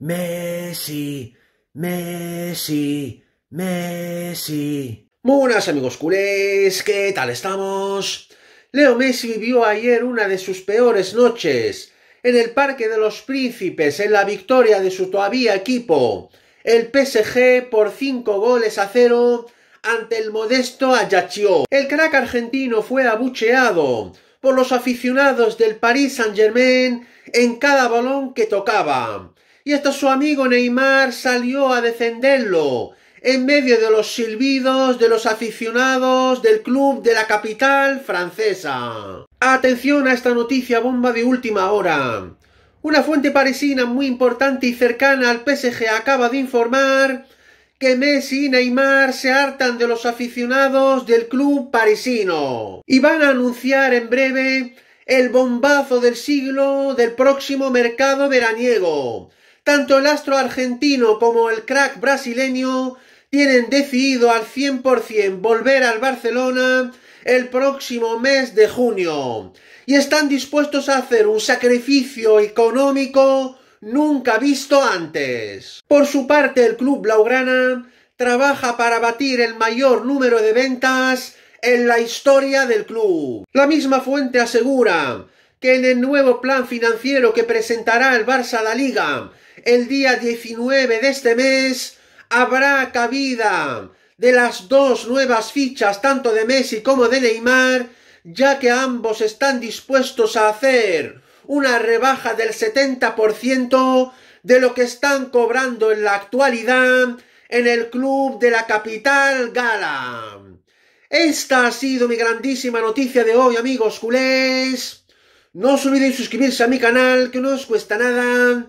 Messi, Messi, Messi. Muy buenas amigos culés, ¿qué tal estamos? Leo Messi vivió ayer una de sus peores noches, en el Parque de los Príncipes, en la victoria de su todavía equipo, el PSG por 5 goles a cero ante el modesto Ajaccio. El crack argentino fue abucheado por los aficionados del Paris Saint-Germain en cada balón que tocaba y hasta su amigo Neymar salió a defenderlo, en medio de los silbidos de los aficionados del club de la capital francesa. Atención a esta noticia bomba de última hora. Una fuente parisina muy importante y cercana al PSG acaba de informar que Messi y Neymar se hartan de los aficionados del club parisino y van a anunciar en breve el bombazo del siglo del próximo mercado veraniego, tanto el astro argentino como el crack brasileño tienen decidido al 100% volver al Barcelona el próximo mes de junio y están dispuestos a hacer un sacrificio económico nunca visto antes. Por su parte, el club blaugrana trabaja para batir el mayor número de ventas en la historia del club. La misma fuente asegura que en el nuevo plan financiero que presentará el Barça a la Liga el día 19 de este mes habrá cabida de las dos nuevas fichas, tanto de Messi como de Neymar, ya que ambos están dispuestos a hacer una rebaja del 70% de lo que están cobrando en la actualidad en el club de la capital gala. Esta ha sido mi grandísima noticia de hoy, amigos culés. No os olvidéis suscribirse a mi canal, que no os cuesta nada